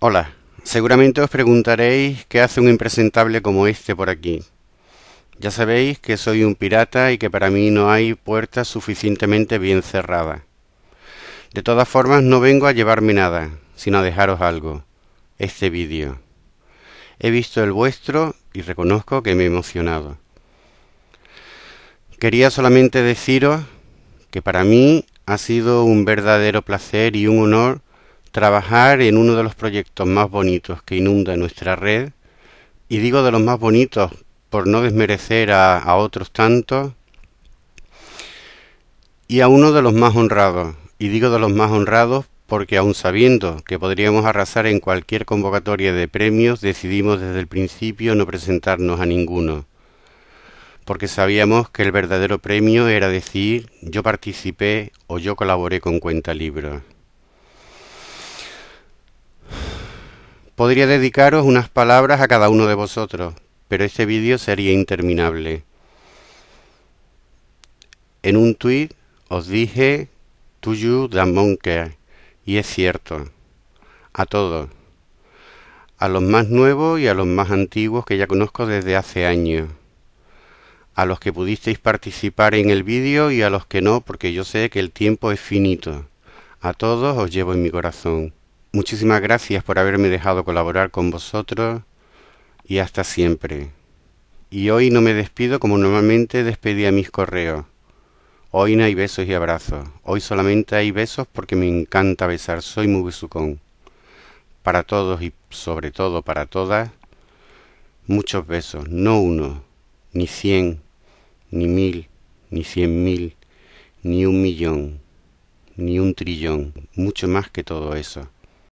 Hola, seguramente os preguntaréis qué hace un impresentable como este por aquí. Ya sabéis que soy un pirata y que para mí no hay puerta suficientemente bien cerrada. De todas formas no vengo a llevarme nada, sino a dejaros algo, este vídeo. He visto el vuestro y reconozco que me he emocionado. Quería solamente deciros que para mí ha sido un verdadero placer y un honor trabajar en uno de los proyectos más bonitos que inunda nuestra red, y digo de los más bonitos por no desmerecer a, otros tantos, y a uno de los más honrados, y digo de los más honrados porque aun sabiendo que podríamos arrasar en cualquier convocatoria de premios, decidimos desde el principio no presentarnos a ninguno, porque sabíamos que el verdadero premio era decir yo participé o yo colaboré con Cuenta Libros. Podría dedicaros unas palabras a cada uno de vosotros, pero este vídeo sería interminable. En un tuit os dije To you the y es cierto. A todos. A los más nuevos y a los más antiguos que ya conozco desde hace años a los que pudisteis participar en el vídeo y a los que no, porque yo sé que el tiempo es finito. A todos os llevo en mi corazón. Muchísimas gracias por haberme dejado colaborar con vosotros y hasta siempre. Y hoy no me despido como normalmente despedía mis correos. Hoy no hay besos y abrazos. Hoy solamente hay besos porque me encanta besar. Soy muy besucón. Para todos y sobre todo para todas, muchos besos. No uno, ni cien, ni mil, ni cien mil, ni un millón, ni un trillón. Mucho más que todo eso.